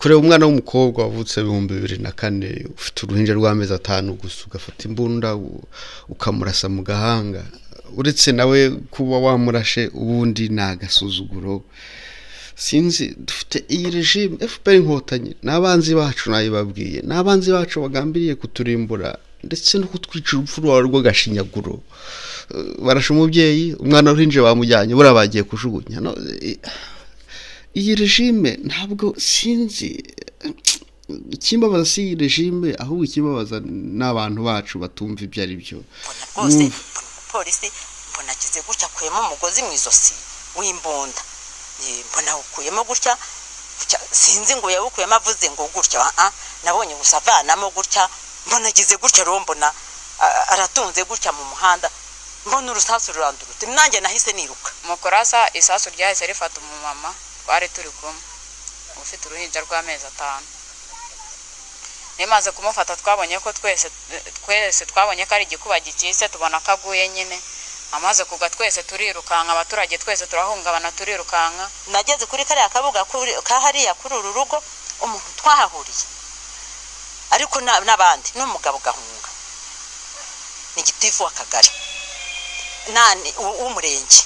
kureba umwana w'umukobwa wavutse ibihumbi bibiri na kane ufite uruhinja rw'amezi atanu gusa ugafata imbunda ukamurasa mu gahanga uretse nawe kuba wamurashe ubundi ni agasuzuguro sinzi dufite iyi regime fpr inkotanyi ni abanzi bacu nayibabwiye ni abanzi bacu bagambiriye kuturimbura ndetse no kutwica urupfu rwawe rw'agashinyaguro barashe umubyeyi umwana w'uruhinja bamujyanye buriya bagiye kujugunya iyi regime ntabwo sinzi ikimbabaza si iyi regime ahubwo ikimbabaza ni abantu bacu batumva ibyo ari byo rwose mm. polisi mbona ageze gutya akuyemo umugozi mu izosi w'imbunda mbona awukuyemo gutya sinzi ngo yawukuyemo avuze ngo gutya ah, nabonye gusa avanamo gutya mbona ageze gutya rero mbona aratunze gutya mu muhanda mbona urusasu rurandurutse nanjye nahise niruka mukoraza isasu ryahise rifata umumama twari turi kumwe ufite uruhinja rw'amezi atanu nimaze kumufata twabonye ko twese twese twabonye ko ari igikuba gikitse tubona ko aguye nyine amaze kugwa twese turirukanka abaturage twese turahungabana turirukanka nageze kuri kariya kabuga kahariya kuri uru rugo umuntu twahahuriye ariko n'abandi n'umugabo ugahunga ni gitifu w'akagari n'umurenge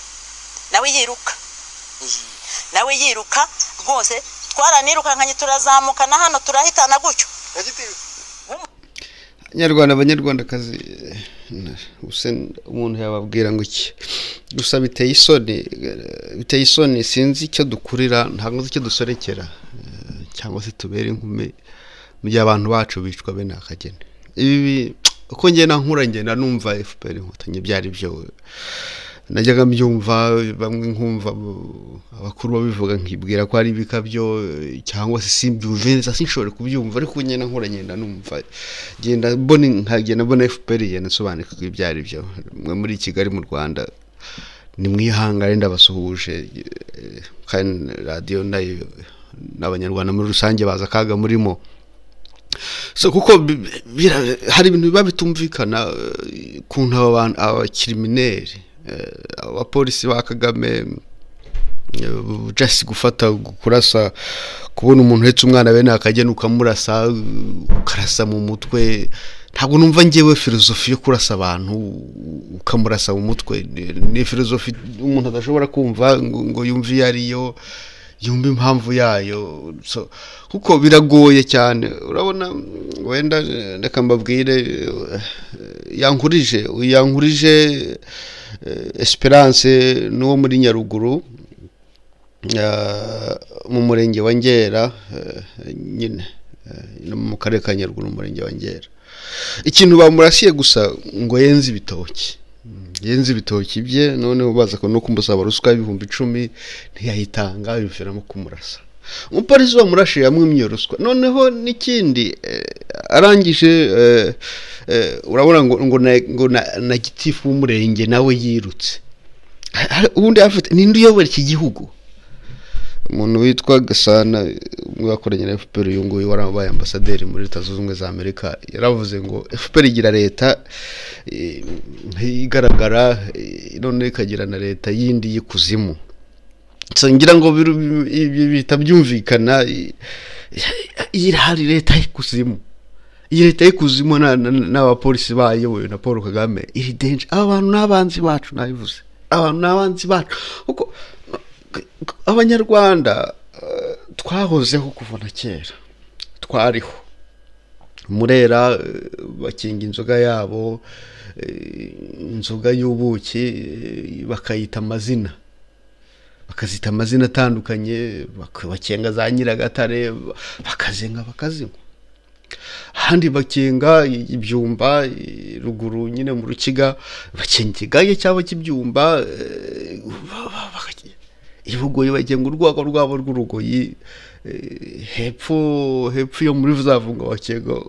nawe yiruka nawe yiruka rwose twaranirukankanye na hano turahitana gutyo abanyarwanda abanyarwandakazi eh, umuntu yababwira ngo iki gusa biteye isoni eh, biteye isoni sinzi icyo dukurira ntabwo nzi icyo dusorekera eh, cyangwa se tubere inkumi mu gihe abantu bacu bicwa bene akageni ibi uko ngenda nkura ngenda numva fpr inkotanyi ibyo ari byo najyaga mbyumva bamwe nkumva abakuru babivuga nkibwira ko ari ibikabyo cyangwa se simbyumve neza sinshobore kubyumva ariko nyine nkora ngenda numva ngenda mbona nkagenda mbona fpr igenda nsobanurika ibyo ari byo mwe muri kigali mu rwanda ni mwihangane ndabasuhuje kandi radiyo nayo n'abanyarwanda muri rusange baza akaga murimo so kuko hari ibintu biba bitumvikana ukuntu aba bakirimineri Eh, abapolisi ba kagame eh, jasi gufata kurasa kubona umuntu uhetse umwana bene akagenda ukamurasa ukarasa mu mutwe ntabwo numva ngewe filozofi yo kurasa abantu ukamurasa mu mutwe ni filozofi umuntu adashobora kumva ngo yumve iyo yo yumva impamvu yayo kuko biragoye cyane urabona wenda reka eh, mbabwire yankurije yankurije Eh, esperance n'uwo muri nyaruguru eh, mu murenge wa ngera eh, nyine mu karere ka nyaruguru mu murenge wa ngera ikintu bamurasiye gusa ngo yenze ibitoki mm, yenze ibitoki bye noneho baza no kumusaba ruswa ibihumbi icumi ntiyayitanga biviramo kumurasa umupolisi wamurashe yamwimye ruswa noneho n'ikindi arangije urabona ngo ngo na gitifu w'umurenge nawe yirutse ubundi afite ninde uyobora iki gihugu umuntu witwa gasana umwe wakoranye na fpr uyu nguyu warabaye ambasaderi muri leta zunze ubumwe za amerika yaravuze ngo fpr igira leta igaragara none ikagira na leta yindi y'ikuzimu ngira ngo bihita byumvikana irahari leta y'ikuzimu iyi leta y'ikuzimu n'abapolisi bayobowe na paul kagame iri denje aba bantu ni abanzi bacu nabivuze abantu ni abanzi bacu kuko abanyarwanda eh, twahozeho kuva na kera twariho murera eh, bakinga inzoga yabo eh, inzoga y'ubuki bakayita amazina bakazita amazina atandukanye bakenga za nyiragatare bakazenga bakazinywa handi bakenga ibyumba ruguru nyine mu rukiga bakenga igage cyangwa cy'ibyumba eh, ibugoyi bagenga urwego rwabo rw'urugoyi eh, hepfo hepfo yo muri zavunga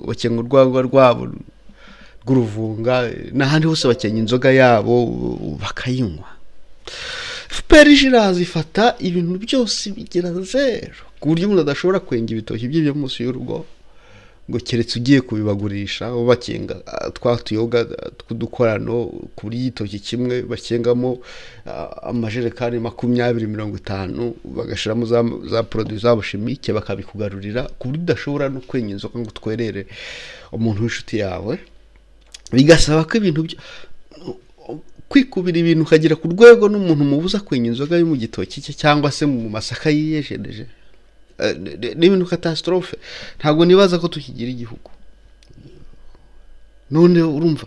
bakenga urwego rwabo rw'uruvunga eh, n'ahandi hose bakenga inzoga yabo bakayinywa fpr iraza ifata ibintu byose bigera zeru ku buryo umuntu adashobora kwenga ibitoki bye byo munsi y'urugo ngo keretse ugiye kubibagurisha aho bakenga twa tuyoga tw'udukorano kuri y'igitoki kimwe bakengamo amajerekani makumyabiri mirongo itanu bagashyiramo za poroduwi zabo shimike bakabikugarurira ku buryo udashobora no kwenya inzoga ngo utwerere umuntu w'inshuti yawe bigasaba ko ibintu byo kwikubira ibintu ukagera ku rwego n'umuntu mubuza kwenya inzoga yo mu gitoki cye cyangwa se mu masaka yiyejereje Eh, n'ibintu katasitorofe ntabwo nibaza ko tukigira igihugu none urumva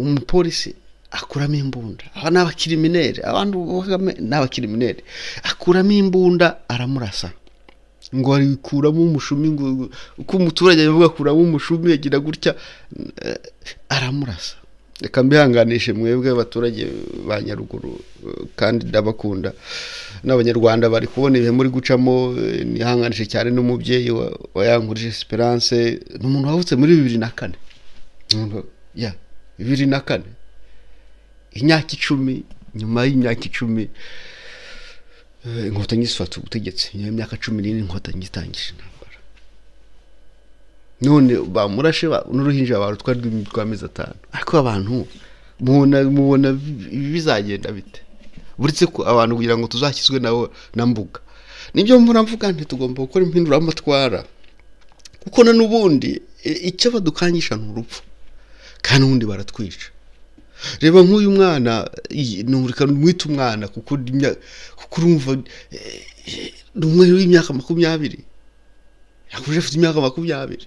umupolisi akuramo imbunda aba ni abakirimineri abandi ubagame ni abakirimineri akuramo imbunda aramurasa ngo arikuramo umushumi ngo uko umuturage abivuga akuramo umushumi agira gutya eh, aramurasa reka mbihanganishe mwebwe abaturage ba nyaruguru eh, kandi ndabakunda n'abanyarwanda bari kubona ibihe muri gucamo eh, nihanganije cyane n'umubyeyi wa yankurije esperance ni umuntu wavutse muri bibiri na kane ya bibiri na kane imyaka icumi nyuma y'imyaka icumi eh, inkotanyi zifata ubutegetsi nyuma y'imyaka cumi n'ine inkotanyi zitangije intambara none bamurashe n'uruhinja barutwara rw'amezi atanu ariko abantu mubona bizagenda bite buretse ko abantu kugira ngo tuzakizwe na mbuga nibyo mbona mvuga ntitugomba gukora impinduramatwara kuko na n'ubundi e, icyo badukangisha ni urupfu kandi ubundi baratwica reba nk'uyu mwana ntureka mwite umwana kuko urumva e, ni umwe w'imyaka makumyabiri yakuje afite imyaka makumyabiri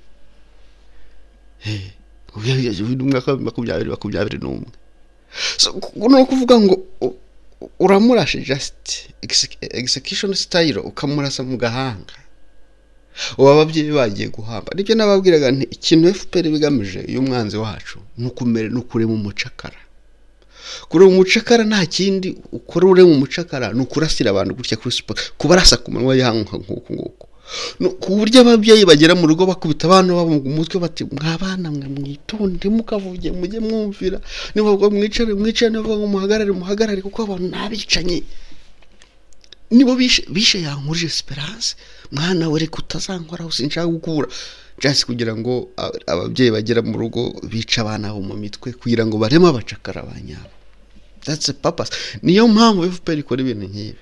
umwaka makumyabiri makumyabiri n'umwe ni ukuvuga ngo uramurashe jasiti egisekishoni sitayiro ukamurasa mu gahanga ubu ababyeyi bagiye guhamba nibyo nababwiraga nti ikintu fpr bigamije y'umwanzi wacu ni ukurema umucakara kureba umucakara nta kindi ukora ureba umucakara ni ukurasira abantu gutya kuri siporo kubarasa ku munwa y'ahantu nk'uku nguku ku buryo ababyeyi bagera mu rugo bakubita abana babo mu mutwe bati mwabana mwe mwitonde mukavuge mujye mwumvira nibavuga mwicare mwicare nibavuga muhagarare muhagarare kuko abantu ni abicanyi nibo bishe yankurije esperance mwana we reka utazankora sinshaka gukura cyangwa kugira ngo ababyeyi bagera mu rugo bice abana bo mu mitwe kugira ngo bareme abacakara ba nyabo that's a niyo mpamvu fpr ikora ibintu nk'ibi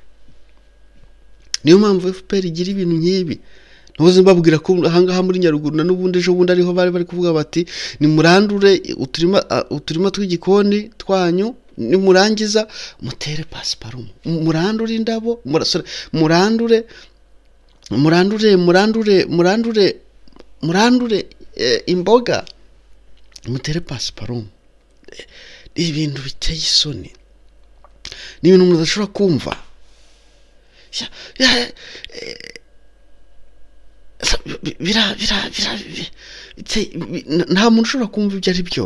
niyo mpamvu fpr igira ibintu nk'ibi ntuzi mbabwira ko ahangaha muri nyaruguru na n'ubundi ejo bundi ariho bari bari kuvuga bati nimurandure uturima tw'igikoni twanyu nimurangiza mutere pasiparumu murandure indabo murandure murandure murandure murandure murandure e, imboga mutere pasiparumu ni ibintu biteye isoni ni ibintu umuntu adashobora kumva ya nta muntu ushobora kumva ibyo ari eh, byo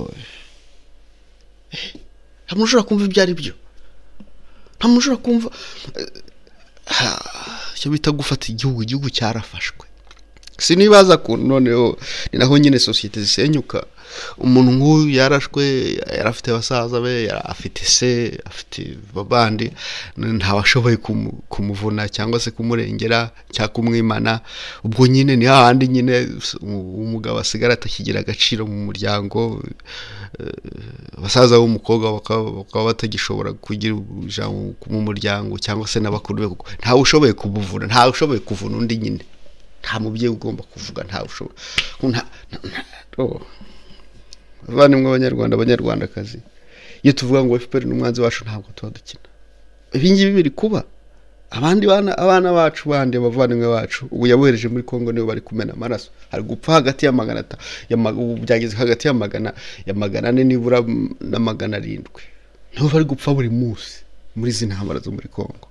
nta muntu ushobora kumva ibyo ari byo nta muntu ushobora kumva icyo bita gufata igihugu igihugu cyarafashwe sinibaza kuntu noneho ni naho nyine sosiyete zisenyuka umuntu nk'uyu yarashwe afite basaza be afite se afite babandi ntabashoboye kumuvuna cyangwa se kumurengera cyangwa kumwimana ubwo nyine ni hahandi nyine umugabo asigara atakigira agaciro mu muryango eh, abasaza b'umukobwa bakaba batagishobora kugira ijambo mu muryango cyangwa se n'abakuru be ntawe ushoboye kumuvuna ntawe ushoboye kuvuna undi nyine nta mubyeyi ugomba kuvuga ntawe ushobora oh. abavandimwe b'abanyarwanda abanyarwandakazi iyo tuvuga ngo efuperi ni umwanzi wacu ntabwo tuba dukina ibingibi biri kuba abandi bana abana bacu bandi abavandimwe bacu ubu yabohereje muri congo nibo bari kumena amaraso hari gupfa hagati ya magana atanu byageze hagati ya magana ya magana ane nibura na magana arindwi nibo bari gupfa buri munsi muri izi ntambara zo muri congo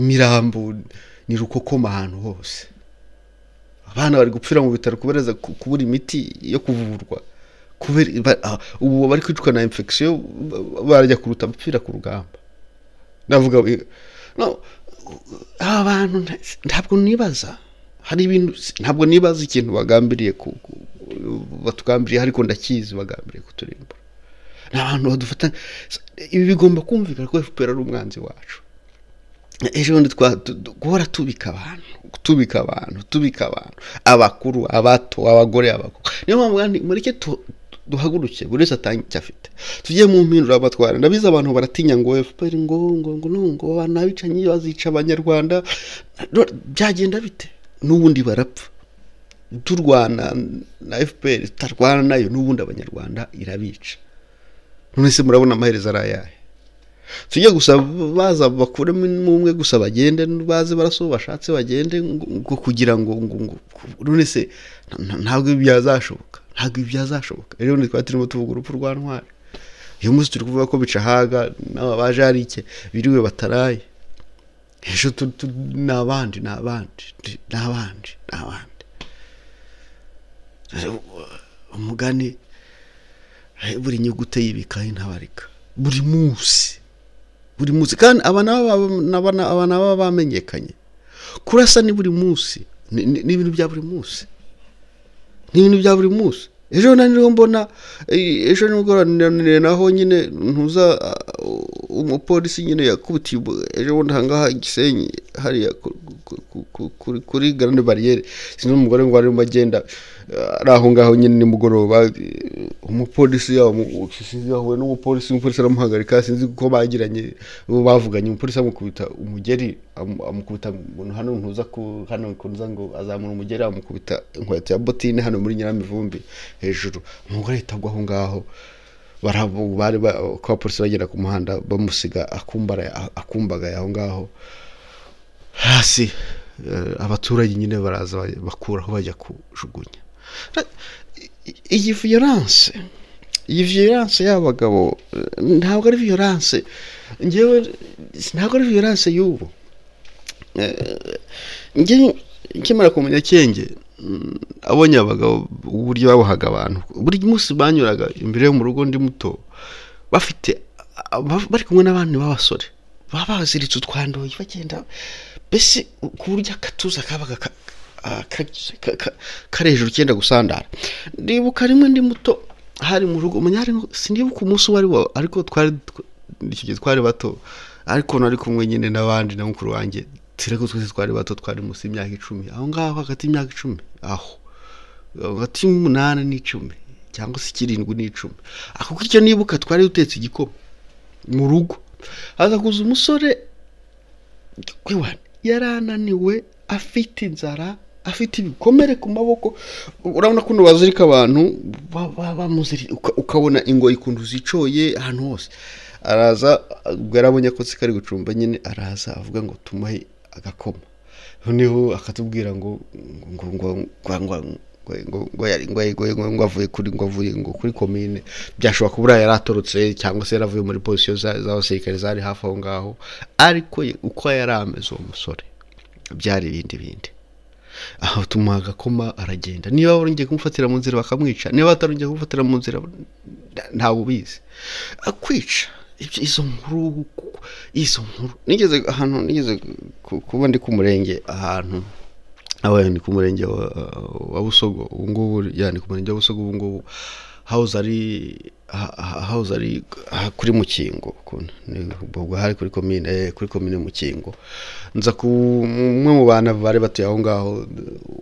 imirambo ni rukokoma ahantu hose abana bari gupfira mu bitaro kubereza kubura imiti yo kuvurwa ubu bari kwicwa na infection barajya kuruta gupfira ku rugamba navuga eh, aba bantu ntabwo nibaza hari ibintu ntabwo nibaza ikintu bagambiriye batugambiriye ariko ndakizi bagambiriye kuturimbura ni abantu badufata ibi bigomba kumvikana ko fpr ari umwanzi wacu ejo bundi guhora tubika abantu tubika abantu tubika abantu abakuru abato abagore abagore niyo mpamvu mureke duhaguruke buri wese atanga icyo afite tujye mu mpinduramatwara ndabizi abantu baratinya ngo efuperi ngo ngo ngo ngo n'abicanyi bazica abanyarwanda byagenda bite n'ubundi barapfa turwana na efuperi tutarwana nayo n'ubundi abanyarwanda irabica none se murabona amaherezo ari ayahe tujye gusa baza bakuremo umwe gusa bagende baze baraso bashatse bagende ngo kugira ngo ngo none se ntabwo ibi byazashoboka ntabwo ibi byazashoboka rero twari turimo tuvuga urupfu rwa ntwari uyu munsi turi kuvuga ko bicahaga n'aba baje hari ike biriwe bataraye ejo ni abandi ni abandi ni abandi ni abandi umugani buri nyuguti yibikaho intabarika buri munsi buri munsi kandi aba nabo bamenyekanye kurasa ni buri munsi ni ibintu bya buri munsi ni ibintu bya buri munsi ejo na niho mbona eh, ejo ntibugoranire naho nyine ntuza uh, umupolisi nyine yakubitiye ejo bundi ahangaha igisenyi hariya kuri garande bariyeri sinzi umugore ngo arimo agenda eh, ari aho ngaho nyine nimugoroba eh, umupolisi yahuye n'umupolisi umupolisi aramuhagarika sinzi uko bagiranye bavuganye umupolisi amukubita umugeri amukubita hano ntuza hano ntuza ngo azamura umugeri amukubita inkweto ya botine hano muri nyiramivumbi hejuru umugore ahita agwa aho ngaho bari abapolisi bagenda ku muhanda bamusiga akumbagaye aho ngaho hasi eh, abaturage nyine baraza bakuraho bajya kujugunya iyi viyoranse iyi viyoranse y'abagabo eh, ntabwo ari viyoranse ngewe ntabwo ari viyoranse y'ubu eh, nkimara kumenya kenge mm, abonye abagabo uburyo babohaga abantu buri munsi banyuraga imbere yo mu rugo ndi muto bafite bari kumwe n'abandi b'abasore baba baziritse utwandoye bagenda mbese ku buryo agatuza kabaga kari hejuru cyenda gusandara ndibuka rimwe ndi muto hari mu rugo sinibuka umunsi uwo ari wo ariko twari gihe twari bato ariko nari kumwe nyine n'abandi na mukuru wanjye tureko twese twari bato twari munsi y'imyaka icumi aho ngaho hagati y'imyaka icumi aho hagati y'umunani n'icumi cyangwa se kirindwi n'icumi ako icyo nibuka twari dutetse igikoma mu rugo hagakuza umusore yari ananiwe afite inzara afite ibikomere ku maboko urabona ko bazirika abantu ukabona ingoyi ukuntu zicoye ahantu hose araza yarabonye ko kari gucumba nyine araza avuga ngo tumuhe agakoma noneho akatubwira ngo ngo ngo ngo ngo avuye kuri ngo avuye ngo kuri komine byashobora kuba yaratorotse cyangwa se yaravuye muri pozisiyo z'abasirikare zari hafi aho ngaho ariko uko yari ameze uwo musore byari ibindi bindi aha tumuha agakoma aragenda niba warongeye kumufatira mu nzira bakamwica niba batarongeye kumufatira mu nzira ntawe ubizi akwica izo nkuru izo nkuru nigeze ahantu nigeze kuba ndi ku murenge ahantu aho uh, ni ku murenge wa busogo ubu ngubu ni ku murenge wa busogo ubu ngubu hawuze ari kuri mukingo ubwo hari kuri komine eh, kuri komine mukingo nza ku umwe mu bana bari batuye aho ngaho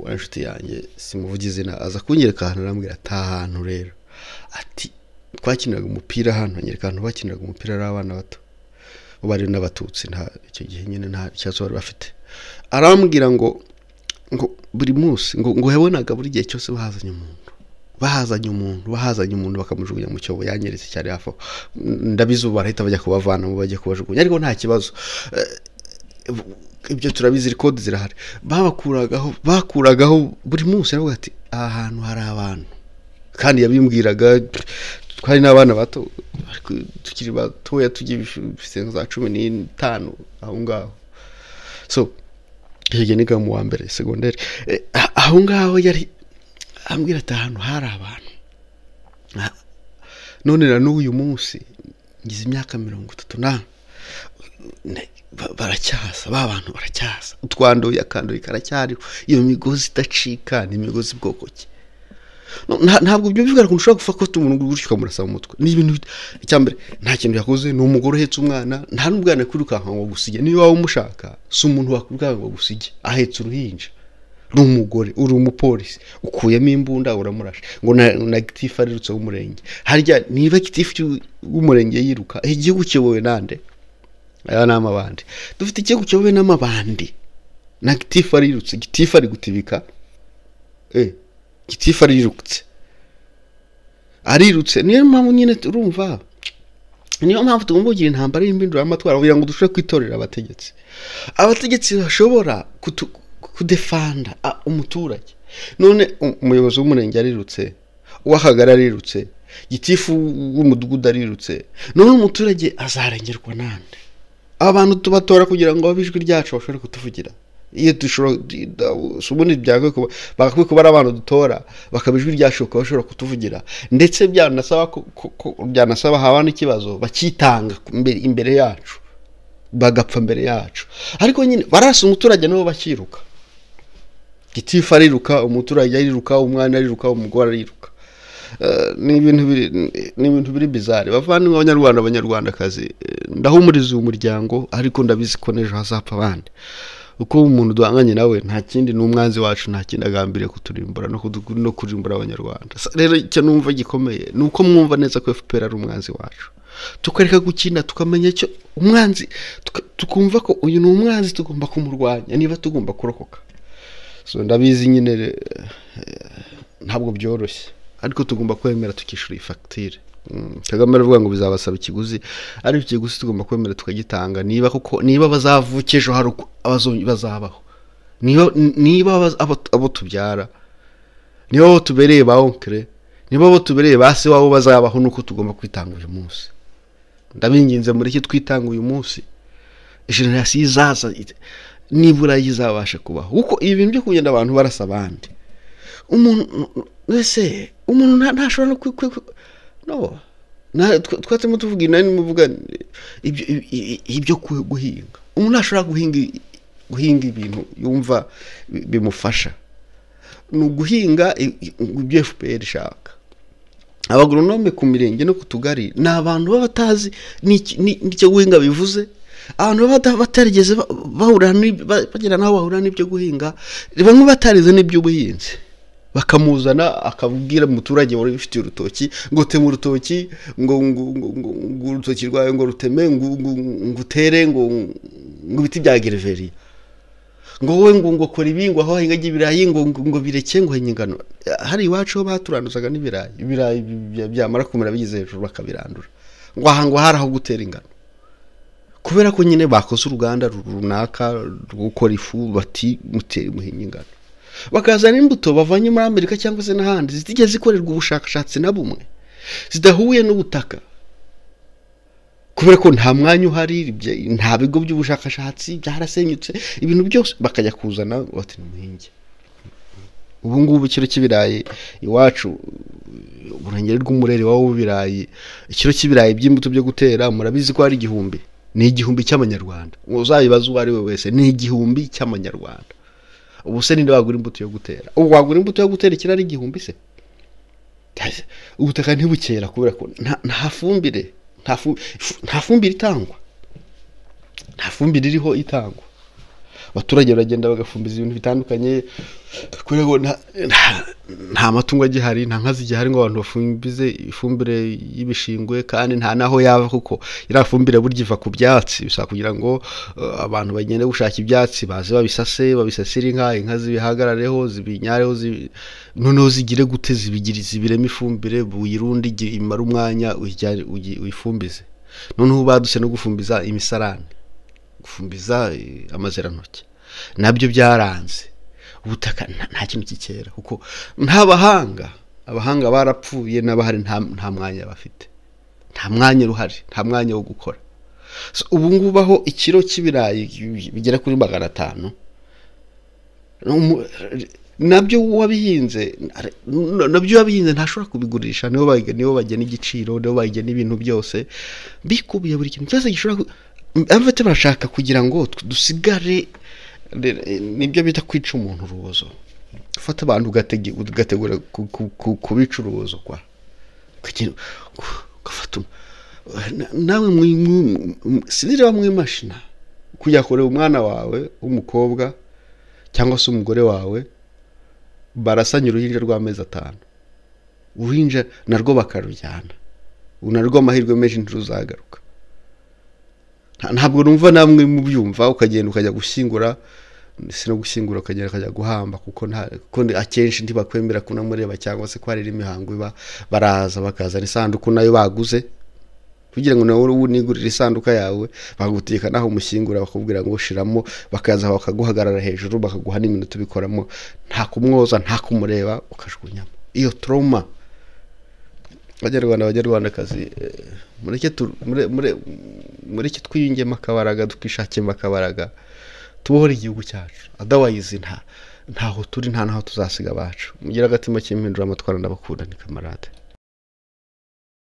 wari inshuti yanjye simuvuge izina aza kunyereka ahantu arambwira ati ahantu rero ati twakiniraga umupira hano nyereka ahantu bakiniraga umupira ari abana bato bari n'abatutsi icyo gihe nyine nta kibazo bari bafite arambwira ngo ngo buri munsi ngo ngo yabonaga buri gihe cyose bahazanye umuntu bahazanye umuntu bahazanye umuntu bakamujugunya mu cyobo yanyeretse cyane hafi aho ndabizi barahita bajya mu bajya kubajugunya ariko nta kibazo eh, ibyo turabizi kode zirahari babakuragaho bakuragaho buri munsi aravuga ati aha hantu hari abantu kandi yabimbwiraga twari n'abana bato tukiri batoya tugiye ibisengo za cumi n'itanu aho ngaho so hirya niga mu wa mbere segonderi eh, ah, aho ngaho yari ambwira ati ahantu hari abantu ah, none na n'uyu munsi ngize imyaka mirongo itatu na baracyasa ba bantu baracyasa utwanduye akanduye karacyariho iyo migozi idacika ni imigozi bwoko ki ntabwo ibyo bivuga ngo ushobora gufata ufata umuntu gutyo ukamurasa umutwe mutwe ni ibintu icya mbere nta kintu yakoze ni umugore uhetse umwana nta n’ubwana yakwirukanka ngo agusige niba waba umushaka si umuntu wakwirukanka ngo agusige ahetse uruhinja ni umugore uri umupolisi ukuyemo imbunda uramurasha ngo na gitifu arirutse w'umurenge harya niba gitifu w'umurenge yiruka eh, igihugu kiyobowe nande aya ni amabandi dufite igihugu kiyobowe n'amabandi na gitifu arirutse gitifu ari gutibika eee eh. gitifu arirutse arirutse niyo mpamvu nyine urumva niyo mpamvu tugomba intambara y'impinduramatwara kugira ngo dushobore kwitorera abategetsi abategetsi bashobora kudefanda umuturage none um, umuyobozi w'umurenge arirutse uw'akagari arirutse gitifu w'umudugudu arirutse none umuturage azarengerwa nande abantu tubatora kugira ngo ijwi ryacu bashobore kutuvugira iyo dushobora ubundi bagakwiye kuba ari abantu dutora bakaba ijwi ryashoboka bashobora kutuvugira ndetse byanasaba haba n'ikibazo bakitanga imbere yacu bagapfa mbere yacu ariko nyine barasa umuturage nabo bakiruka gitifu ariruka umuturage ariruka umwana ariruka umugore ariruka eh, ni ibintu biri bizari bavandimwe abanyarwanda abanyarwandakazi eh, ndahumuriza uyu muryango ariko ndabizi ko n'ejo hazapfa abandi uko umuntu duhanganye nawe nta kindi n'umwanzi wacu nta kindi agambiriye kuturimbura no kurimbura abanyarwanda rero icyo numva gikomeye ni uko mwumva neza ko fpr ari umwanzi wacu tukareka gukina tukamenya icyo umwanzi tukumva ko uyu ni umwanzi tugomba kumurwanya niba tugomba kurokoka ndabizi nyine eh, ntabwo byoroshye ariko tugomba kwemera tukishyura iyi fagitire Mm, kagame aravuga ngo bizabasaba ikiguzi ariko ikiguzi tugomba kwemera tukagitanga niba kuko niba bazavuka ejo hari uko bazabaho niba abo tubyara niba abo tubereye ba onkere niba abo tubereye ba se wabo bazabaho nuko tugomba kwitanga uyu munsi ndabinginze muri iki twitanga uyu munsi generasiyo izaza nibura yo izabasha kubaho kuko ibintu byo kugenda abantu barasa abandi umuntu wese umuntu ntashobora no twari twatemo tuvuga inani muvuga ibyo guhinga umuntu ashobora guhinga guhinga ibintu yumva bimufasha ni uguhinga ibyo fpr ishaka abagoronome ku mirenge no ku tugari ni abantu baba batazi n'icyo guhinga bivuze abantu baba batarigeze bahura bagera n'aho bahura n'ibyo guhinga bamwe batarize n'iby'ubuhinzi bakamuzana akabwira umuturage wari ubifitiye urutoki ngo tema urutoki ngo urutoki rwawe ngo ruteme ngo utere ngo ibiti bya gereveriya ngo wowe ngo ngo kora ibi ngo aho hahingage ibirayi ngo ngo bireke ngo ingano hari iwacu ho baturanduzaga n'ibirayi ibirayi byamara kumera bigeze hejuru bakabirandura ngo aha ngo hari aho gutera ingano kubera ko nyine bakoze uruganda runaka rwo gukora ifu bati mutere muhinga ingano bakazana imbuto bavanye muri amerika cyangwa se n'ahandi zitigeze zikorerwa ubushakashatsi na bumwe zidahuye n'ubutaka kubera ko nta mwanya uhari nta bigo by'ubushakashatsi byarasenyutse ibintu byose bakajya kuzana bati umuhinge ubu ngubu ikiro cy'ibirayi iwacu urengero bw’umureri wawe w'ibirayi ikiro cy'ibirayi by'imbuto byo gutera murabizi ko ari igihumbi ni igihumbi cy'amanyarwanda uzayibaza uwo ari we wese ni igihumbi cy'amanyarwanda ubu se ninde wagura imbuto yo gutera ubu wagura imbuto yo gutera ikirari igihumbi se ubutaka ntibukera kubera ko nta fumbire nta fumbire itangwa nta fumbire iriho itangwa abaturage baragenda bagafumbiza ibintu bitandukanye kubera ko nta matungo agihari nta nka zigihari ngo abantu bafumbize ifumbire y'ibishingwe kandi nta naho yava kuko irafumbire fumbire burya iva ku byatsi bisaba kugira ngo eh, abantu bagende gushaka ibyatsi baze babisase babisasire inka inka zibihagarareho zibinyareho noneho zigire gute zibiremo ifumbire buyirundi imara umwanya uyifumbize noneho baduse no gufumbiza imisarane gufumbiza eh, amazirantoki nabyo byaranze ubutaka nta kintu kikera kuko nta bahanga abahanga barapfuye n'abahari nta mwanya bafite nta mwanya uhari nta mwanya wo gukora ubu ngubu aho ikiro cy'ibirayi bigera kuri magana atanu nabyo wabihinze nabyo wabihinze ntashobora kubigurisha nibo bagena igiciro nibo bagena ibintu byose bikubiye buri kintu cyose gishobora bafite barashaka kugira ngo dusigare nibyo bita kwica umuntu urubozo ufata abantu ugategura kubica kwa ugafata um, nawe sinireba mu imashini kujya umwana wawe w'umukobwa cyangwa se umugore wawe barasanya uruhinja rw'amezi atanu uruhinja narwo bakarujyana narwo amahirwe menshi ntiruzagaruka ntabwo numva namwe mubyumva byumva ukagenda ukajya gushyingura ndetse no gushyingura ukagenda ukajya guhamba kuko akenshi ntibakwemera kunamureba cyangwa se ko hari imihango iba baraza bakazana isanduku nayo baguze kugira ngo nawe unigurire isanduka yawe baguteka naho umushyingura bakubwira ngo ushiramo bakaza bakaguhagarara hejuru bakaguha n'iminota ubikoramo nta kumwoza nta kumureba ukajugunyamo iyo toroma banyarwanda banyarwandakazi eh, mureke twiyungemo akabaraga twishakemo akabaraga tubohore igihugu cyacu adawayizi nta ntaho turi nta naho tuzasiga abacu mugira agatima cy'impindura amatwara ndabakunda ni kamarade